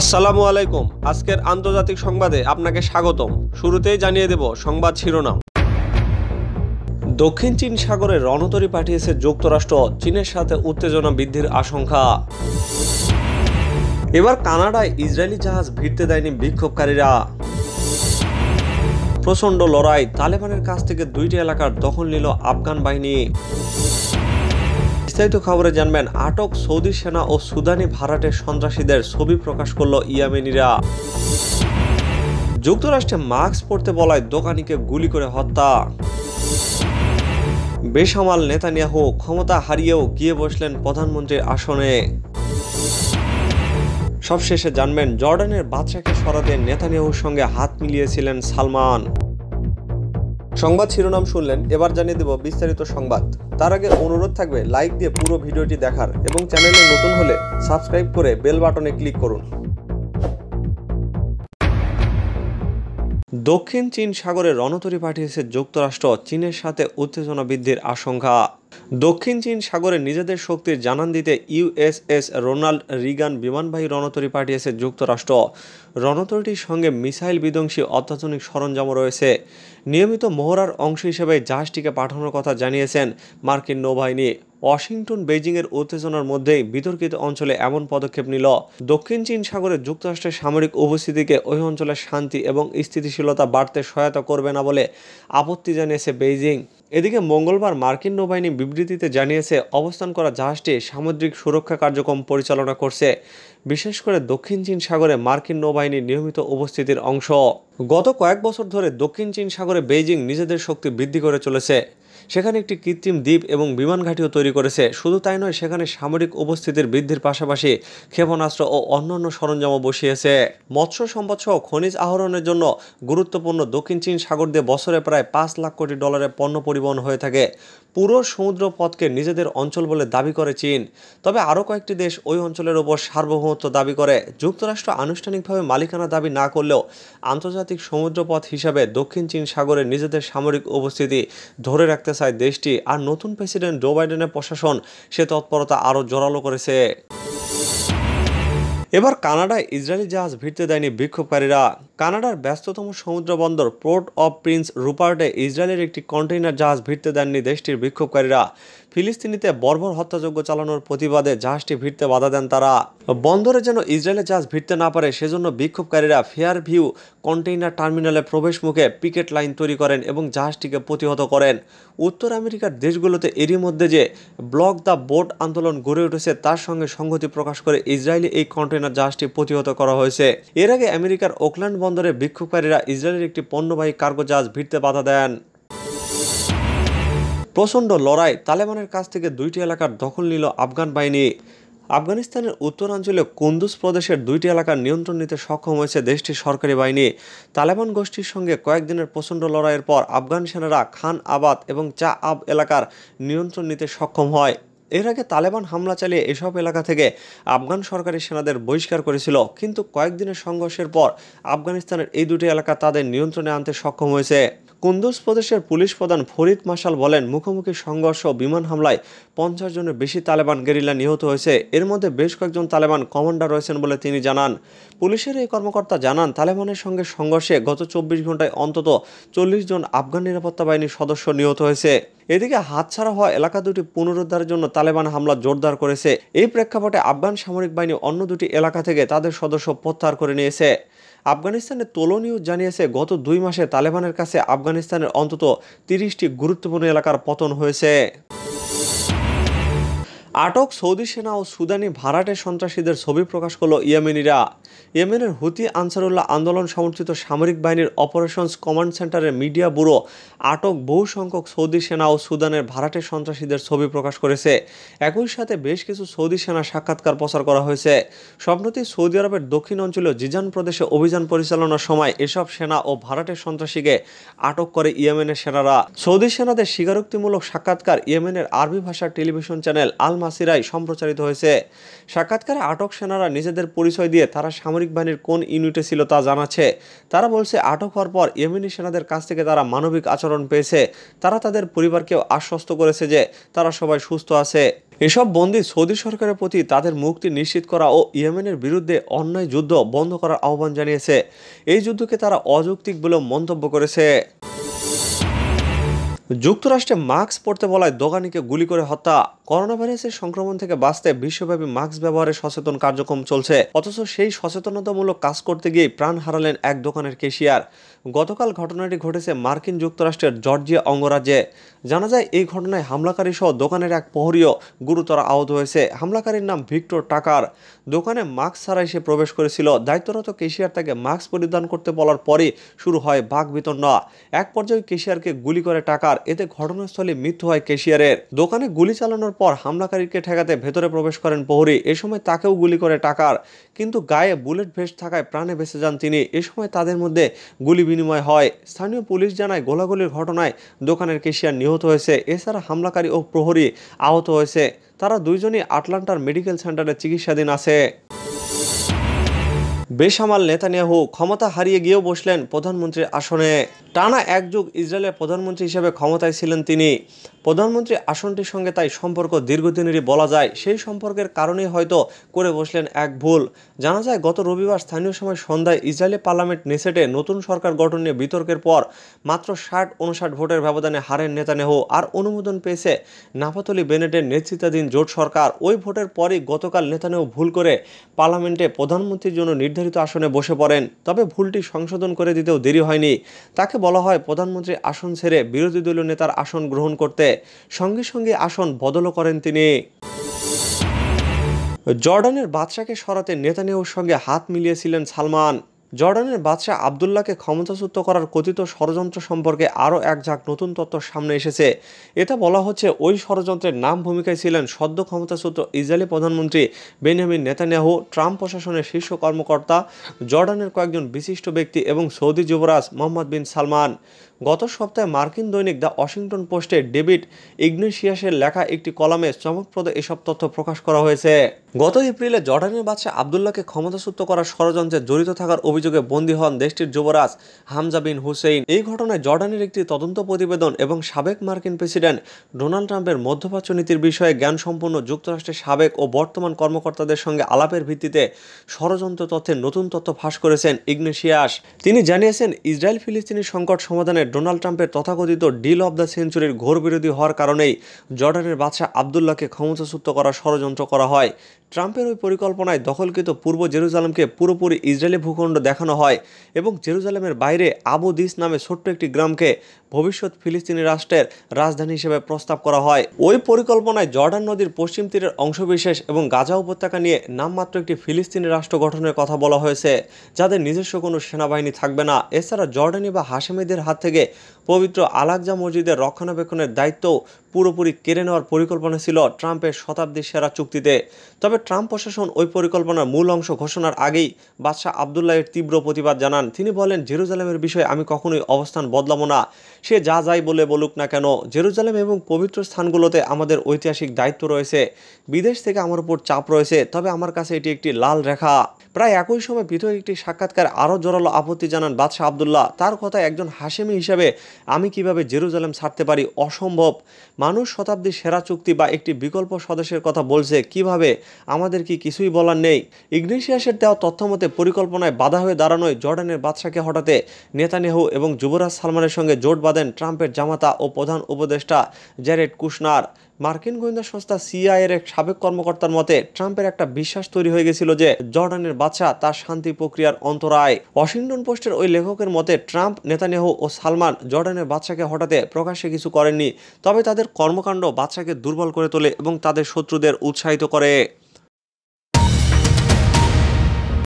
আসসালামু আলাইকুম আজকের আন্তর্জাতিক সংবাদে আপনাকে স্বাগতম শুরুতেই জানিয়ে দেব সংবাদ শিরোনাম দক্ষিণ চীন সাগরে রণতরী পাঠিয়েছে যুক্তরাষ্ট্র চীনের সাথে উত্তেজনা বৃদ্ধির আশঙ্কা এবার কানাডায় ইসরায়েলি জাহাজ ভিড়তে দেয়নি বিক্ষোভকারীরা প্রচণ্ড লড়াই তালেবানের কাছ থেকে দুইটি এলাকার দখল নিল আফগান বাহিনী বিস্তারিত খবরে জানবেন আটক সৌদি সেনা ও সুদানি ভাড়াটে সন্ত্রাসীদের ছবি প্রকাশ করল ইয়ামেনিরা যুক্তরাষ্ট্রে মাস্ক পরতে বলায় দোকানিকে গুলি করে হত্যা বেসামাল নেতানিয়াহু ক্ষমতা হারিয়েও গিয়ে বসলেন প্রধানমন্ত্রীর আসনে সবশেষে জানবেন জর্ডানের বাদশাকে সরাতে নেতানিয়াহুর সঙ্গে হাত মিলিয়েছিলেন সালমান সংবাদ শিরোনাম শুনলেন এবার জানিয়ে দেব বিস্তারিত সংবাদ তার আগে অনুরোধ থাকবে লাইক দিয়ে পুরো ভিডিওটি দেখার এবং চ্যানেলে নতুন হলে সাবস্ক্রাইব করে বেল বাটনে ক্লিক করুন দক্ষিণ চীন সাগরে রণতরী পাঠিয়েছে যুক্তরাষ্ট্র চীনের সাথে উত্তেজনা বৃদ্ধির আশঙ্কা দক্ষিণ চীন সাগরে নিজেদের শক্তির জানান দিতে ইউএসএস রোনাল্ড রিগান বিমানবাহী রণতরী পাঠিয়েছে যুক্তরাষ্ট্র রণতরীটির সঙ্গে মিসাইল বিধ্বংসী অত্যাধুনিক সরঞ্জামও রয়েছে নিয়মিত মহড়ার অংশ হিসেবে জাহাজটিকে পাঠানোর কথা জানিয়েছেন মার্কিন নৌবাহিনী ওয়াশিংটন বেজিংয়ের উত্তেজনার মধ্যেই বিতর্কিত অঞ্চলে এমন পদক্ষেপ নিল দক্ষিণ চীন সাগরে যুক্তরাষ্ট্রের সামরিক উপস্থিতিকে ওই অঞ্চলের শান্তি এবং স্থিতিশীলতা বাড়তে সহায়তা করবে না বলে আপত্তি জানিয়েছে বেইজিং এদিকে মঙ্গলবার মার্কিন নৌবাহিনী বিবৃতিতে জানিয়েছে অবস্থান করা জাহাজটি সামুদ্রিক সুরক্ষা কার্যক্রম পরিচালনা করছে বিশেষ করে দক্ষিণ চীন সাগরে মার্কিন নৌবাহিনীর নিয়মিত উপস্থিতির অংশ গত কয়েক বছর ধরে দক্ষিণ চীন সাগরে বেইজিং নিজেদের শক্তি বৃদ্ধি করে চলেছে সেখানে একটি কৃত্রিম দ্বীপ এবং বিমান ঘাটিও তৈরি করেছে শুধু তাই নয় সেখানে সামরিক উপস্থিতির বৃদ্ধির পাশাপাশি ক্ষেপণাস্ত্র ও অন্যান্য সরঞ্জামও বসিয়েছে মৎস্য সম্পদ সহ খনিজ আহরণের জন্য গুরুত্বপূর্ণ দক্ষিণ চীন সাগর দিয়ে বছরে প্রায় পাঁচ লাখ কোটি ডলারের পণ্য পরিবহন হয়ে থাকে পুরো সমুদ্র পথকে নিজেদের অঞ্চল বলে দাবি করে চীন তবে আরও কয়েকটি দেশ ওই অঞ্চলের ওপর সার্বভৌমত্ব দাবি করে যুক্তরাষ্ট্র আনুষ্ঠানিকভাবে মালিকানা দাবি না করলেও আন্তর্জাতিক সমুদ্রপথ হিসাবে দক্ষিণ চীন সাগরে নিজেদের সামরিক উপস্থিতি ধরে রাখতে রাখতে চায় দেশটি আর নতুন প্রেসিডেন্ট জো বাইডেনের প্রশাসন সে তৎপরতা আরও জোরালো করেছে এবার কানাডায় ইসরায়েলি জাহাজ ভিড়তে দেয়নি বিক্ষোভকারীরা কানাডার ব্যস্ততম সমুদ্র বন্দর পোর্ট অব প্রিন্স রুপার্টে ইসরায়েলের একটি কন্টেইনার জাহাজ ভিড়তে দেননি দেশটির বিক্ষোভকারীরা ফিলিস্তিনিতে বর্বর হত্যাযজ্ঞ চালানোর প্রতিবাদে জাহাজটি ভিড়তে বাধা দেন তারা বন্দরে যেন ইসরায়েলের জাহাজ ভিড়তে না পারে সেজন্য বিক্ষোভকারীরা ফেয়ার ভিউ কন্টেইনার টার্মিনালে প্রবেশ মুখে পিকেট লাইন তৈরি করেন এবং জাহাজটিকে প্রতিহত করেন উত্তর আমেরিকার দেশগুলোতে এরই মধ্যে যে ব্লক দ্য বোট আন্দোলন গড়ে উঠেছে তার সঙ্গে সংহতি প্রকাশ করে ইসরায়েলি এই কন্টেইনার জাহাজটি প্রতিহত করা হয়েছে এর আগে আমেরিকার ওকল্যান্ড বিমানবন্দরে বিক্ষোভকারীরা ইসরায়েলের একটি পণ্যবাহী কার্গো জাহাজ ভিড়তে বাধা দেন প্রচণ্ড লড়াই তালেবানের কাছ থেকে দুইটি এলাকার দখল নিল আফগান বাহিনী আফগানিস্তানের উত্তরাঞ্চলে কুন্দুজ প্রদেশের দুইটি এলাকার নিয়ন্ত্রণ নিতে সক্ষম হয়েছে দেশটির সরকারি বাহিনী তালেবান গোষ্ঠীর সঙ্গে কয়েকদিনের প্রচণ্ড লড়াইয়ের পর আফগান সেনারা খান আবাদ এবং চা আব এলাকার নিয়ন্ত্রণ নিতে সক্ষম হয় এর আগে তালেবান হামলা চালিয়ে এসব এলাকা থেকে আফগান সরকারি সেনাদের বহিষ্কার করেছিল কিন্তু কয়েকদিনের সংঘর্ষের পর আফগানিস্তানের এই দুটি এলাকা তাদের নিয়ন্ত্রণে আনতে সক্ষম হয়েছে কুন্দুজ প্রদেশের পুলিশ প্রধান ফরিদ মাসাল বলেন মুখোমুখি সংঘর্ষ ও বিমান হামলায় পঞ্চাশ জনের বেশি তালেবান গেরিলা নিহত হয়েছে এর মধ্যে বেশ কয়েকজন তালেবান কমান্ডার রয়েছেন বলে তিনি জানান পুলিশের এই কর্মকর্তা জানান তালেবানের সঙ্গে সংঘর্ষে গত চব্বিশ ঘন্টায় অন্তত চল্লিশ জন আফগান নিরাপত্তা বাহিনীর সদস্য নিহত হয়েছে এদিকে হাতছাড়া হওয়া এলাকা দুটি পুনরুদ্ধারের জন্য তালেবান হামলা জোরদার করেছে এই প্রেক্ষাপটে আফগান সামরিক বাহিনী অন্য দুটি এলাকা থেকে তাদের সদস্য প্রত্যাহার করে নিয়েছে আফগানিস্তানের তোলো নিউজ জানিয়েছে গত দুই মাসে তালেবানের কাছে আফগানিস্তানের অন্তত তিরিশটি গুরুত্বপূর্ণ এলাকার পতন হয়েছে আটক সৌদি সেনা ও সুদানি ভাড়াটে সন্ত্রাসীদের ছবি প্রকাশ করল ইয়েমেনিরা ইয়েমেনের হুতি আনসারুল্লাহ আন্দোলন সমর্থিত সামরিক বাহিনীর অপারেশনস কমান্ড সেন্টারের মিডিয়া ব্যুরো আটক বহু সংখ্যক সৌদি সেনা ও সুদানের ভাড়াটে সন্ত্রাসীদের ছবি প্রকাশ করেছে একই সাথে বেশ কিছু সৌদি সেনা সাক্ষাৎকার প্রচার করা হয়েছে সম্প্রতি সৌদি আরবের দক্ষিণ অঞ্চলীয় জিজান প্রদেশে অভিযান পরিচালনার সময় এসব সেনা ও ভাড়াটে সন্ত্রাসীকে আটক করে ইয়েমেনের সেনারা সৌদি সেনাদের স্বীকারোক্তিমূলক সাক্ষাৎকার ইয়েমেনের আরবি ভাষার টেলিভিশন চ্যানেল আলমা সিরায় সম্প্রচারিত হয়েছে সাক্ষাৎকারে আটক সেনারা নিজেদের পরিচয় দিয়ে তারা সামরিক বাহিনীর কোন ইউনিটে ছিল তা জানাচ্ছে তারা বলছে আটক হওয়ার পর ইয়েমেনি সেনাদের কাছ থেকে তারা মানবিক আচরণ পেয়েছে তারা তাদের পরিবারকেও আশ্বস্ত করেছে যে তারা সবাই সুস্থ আছে এসব বন্দী সৌদি সরকারের প্রতি তাদের মুক্তি নিশ্চিত করা ও ইয়েমেনের বিরুদ্ধে অন্যায় যুদ্ধ বন্ধ করার আহ্বান জানিয়েছে এই যুদ্ধকে তারা অযৌক্তিক বলে মন্তব্য করেছে যুক্তরাষ্ট্রে মাস্ক পরতে বলায় দোকানিকে গুলি করে হত্যা করোনা ভাইরাসের সংক্রমণ থেকে বাঁচতে বিশ্বব্যাপী মাস্ক ব্যবহারে সচেতন কার্যক্রম চলছে অথচ সেই সচেতনতামূলক কাজ করতে গিয়ে প্রাণ হারালেন এক দোকানের কেশিয়ার গতকাল ঘটনাটি ঘটেছে মার্কিন যুক্তরাষ্ট্রের জর্জিয়া অঙ্গরাজ্যে জানা যায় এই ঘটনায় হামলাকারী সহ দোকানের এক প্রহরীও গুরুতর আহত হয়েছে হামলাকারীর নাম ভিক্টর টাকার দোকানে মাস্ক ছাড়াই সে প্রবেশ করেছিল দায়িত্বরত কেশিয়ার তাকে মাস্ক পরিধান করতে বলার পরই শুরু হয় বাঘ বিতর্ণ এক পর্যায়ে কেশিয়ারকে গুলি করে টাকার এতে ঘটনাস্থলে মৃত্যু হয় কেশিয়ারের দোকানে গুলি চালানোর পর হামলাকারীকে ঠেকাতে ভেতরে প্রবেশ করেন প্রহরী এ সময় তাকেও গুলি করে টাকার কিন্তু গায়ে বুলেট ভেস্ট থাকায় প্রাণে বেঁচে যান তিনি এ সময় তাদের মধ্যে গুলি বিনিময় হয় স্থানীয় পুলিশ জানায় গোলাগুলির ঘটনায় দোকানের কেশিয়ার নিহত হয়েছে এছাড়া হামলাকারী ও প্রহরী আহত হয়েছে তারা দুইজনই আটলান্টার মেডিকেল সেন্টারে চিকিৎসাধীন আছে বেসামাল নেতানিয়াহু ক্ষমতা হারিয়ে গিয়েও বসলেন প্রধানমন্ত্রীর আসনে টানা একযুগ ইসরায়েলের প্রধানমন্ত্রী হিসেবে ক্ষমতায় ছিলেন তিনি প্রধানমন্ত্রী আসনটির সঙ্গে তাই সম্পর্ক দীর্ঘদিনেরই বলা যায় সেই সম্পর্কের কারণেই হয়তো করে বসলেন এক ভুল জানা যায় গত রবিবার স্থানীয় সময় সন্ধ্যায় ইসরায়েলি পার্লামেন্ট নেসেটে নতুন সরকার গঠন নিয়ে বিতর্কের পর মাত্র ষাট উনষাট ভোটের ব্যবধানে হারেন নেতানেহ আর অনুমোদন পেয়েছে নাফাতলি বেনেটের নেতৃত্বাধীন জোট সরকার ওই ভোটের পরই গতকাল নেতানেহ ভুল করে পার্লামেন্টে প্রধানমন্ত্রীর জন্য নির্ধারিত আসনে বসে পড়েন তবে ভুলটি সংশোধন করে দিতেও দেরি হয়নি তাকে বলা হয় প্রধানমন্ত্রী আসন ছেড়ে বিরোধী দলীয় নেতার আসন গ্রহণ করতে সঙ্গে সঙ্গে আসন বদলও করেন তিনি জর্ডানের বাদশাকে সরাতে নেতানিয়াহুর সঙ্গে হাত মিলিয়েছিলেন সালমান জর্ডানের বাদশাহ আবদুল্লাহকে ক্ষমতাচ্যুত করার কথিত ষড়যন্ত্র সম্পর্কে আরও এক ঝাঁক নতুন তথ্য সামনে এসেছে এটা বলা হচ্ছে ওই ষড়যন্ত্রের নাম ভূমিকায় ছিলেন সদ্য ক্ষমতাচ্যুত ইসরায়েলি প্রধানমন্ত্রী বেনিয়ামিন নেতানিয়াহু ট্রাম্প প্রশাসনের শীর্ষ কর্মকর্তা জর্ডানের কয়েকজন বিশিষ্ট ব্যক্তি এবং সৌদি যুবরাজ মোহাম্মদ বিন সালমান গত সপ্তাহে মার্কিন দৈনিক দ্য ওয়াশিংটন পোস্টে ডেভিড ইগনেশিয়াসের লেখা একটি কলামে চমকপ্রদ এসব তথ্য প্রকাশ করা হয়েছে গত এপ্রিলে জর্ডানের বাদশাহ আবদুল্লাহকে ক্ষমতাচ্যুত করার ষড়যন্ত্রে জড়িত থাকার অভিযোগে বন্দী হন দেশটির যুবরাজ হামজা বিন হুসেইন এই ঘটনায় জর্ডানের একটি তদন্ত প্রতিবেদন এবং সাবেক মার্কিন প্রেসিডেন্ট ডোনাল্ড ট্রাম্পের মধ্যপ্রাচ্য নীতির বিষয়ে জ্ঞান সম্পন্ন যুক্তরাষ্ট্রের সাবেক ও বর্তমান কর্মকর্তাদের সঙ্গে আলাপের ভিত্তিতে ষড়যন্ত্র তথ্যের নতুন তথ্য ফাঁস করেছেন ইগনেশিয়াস তিনি জানিয়েছেন ইসরায়েল ফিলিস্তিনি সংকট সমাধানে ডোনাল্ড ট্রাম্পের তথাকথিত ডিল অব দ্য সেঞ্চুরির ঘোর বিরোধী হওয়ার কারণেই জর্ডানের বাদশাহ আবদুল্লাহকে ক্ষমতাচ্যুত করার ষড়যন্ত্র করা হয় ট্রাম্পের ওই পরিকল্পনায় দখলকৃত পূর্ব জেরুজালেমকে পুরোপুরি ইসরায়েলি ভূখণ্ড দেখানো হয় এবং জেরুজালেমের বাইরে আবু দিস নামে ছোট্ট একটি গ্রামকে ভবিষ্যৎ ফিলিস্তিনি রাষ্ট্রের রাজধানী হিসেবে প্রস্তাব করা হয় ওই পরিকল্পনায় জর্ডান নদীর পশ্চিম তীরের অংশবিশেষ এবং গাজা উপত্যকা নিয়ে নামমাত্র একটি ফিলিস্তিনি রাষ্ট্র গঠনের কথা বলা হয়েছে যাদের নিজস্ব কোনো সেনাবাহিনী থাকবে না এছাড়া জর্ডানি বা হাসেমিদের হাত থেকে থেকে পবিত্র আলাকজা মসজিদের রক্ষণাবেক্ষণের দায়িত্বও পুরোপুরি কেড়ে নেওয়ার পরিকল্পনা ছিল ট্রাম্পের শতাব্দীর সেরা চুক্তিতে তবে ট্রাম্প প্রশাসন ওই পরিকল্পনার মূল অংশ ঘোষণার আগেই বাদশাহ আবদুল্লাহের তীব্র প্রতিবাদ জানান তিনি বলেন জেরুজালেমের বিষয়ে আমি কখনোই অবস্থান বদলাবো না সে যা যাই বলে বলুক না কেন জেরুজালেম এবং পবিত্র স্থানগুলোতে আমাদের ঐতিহাসিক দায়িত্ব রয়েছে বিদেশ থেকে আমার উপর চাপ রয়েছে তবে আমার কাছে এটি একটি লাল রেখা প্রায় একই সময় পৃথক একটি সাক্ষাৎকার আরও জোরালো আপত্তি জানান বাদশাহ আবদুল্লাহ তার কথা একজন হাসেমি হিসাবে আমি কিভাবে জেরুজালেম ছাড়তে পারি অসম্ভব মানুষ শতাব্দীর সেরা চুক্তি বা একটি বিকল্প স্বদেশের কথা বলছে কিভাবে আমাদের কি কিছুই বলার নেই ইগনেশিয়াসের দেওয়া তথ্যমতে পরিকল্পনায় বাধা হয়ে দাঁড়ানোয় জর্ডানের বাদশাকে হঠাতে নেতানেহু এবং যুবরাজ সালমানের সঙ্গে জোট বাঁধেন ট্রাম্পের জামাতা ও প্রধান উপদেষ্টা জ্যারেড কুশনার মার্কিন গোয়েন্দা সংস্থা এর এক সাবেক কর্মকর্তার মতে ট্রাম্পের একটা বিশ্বাস তৈরি হয়ে গেছিল যে জর্ডানের বাদশাহ তার শান্তি প্রক্রিয়ার অন্তরায় ওয়াশিংটন পোস্টের ওই লেখকের মতে ট্রাম্প নেতানেহু ও সালমান জর্ডানের বাদশাকে হঠাতে প্রকাশ্যে কিছু করেননি তবে তাদের কর্মকাণ্ড বাদশাকে দুর্বল করে তোলে এবং তাদের শত্রুদের উৎসাহিত করে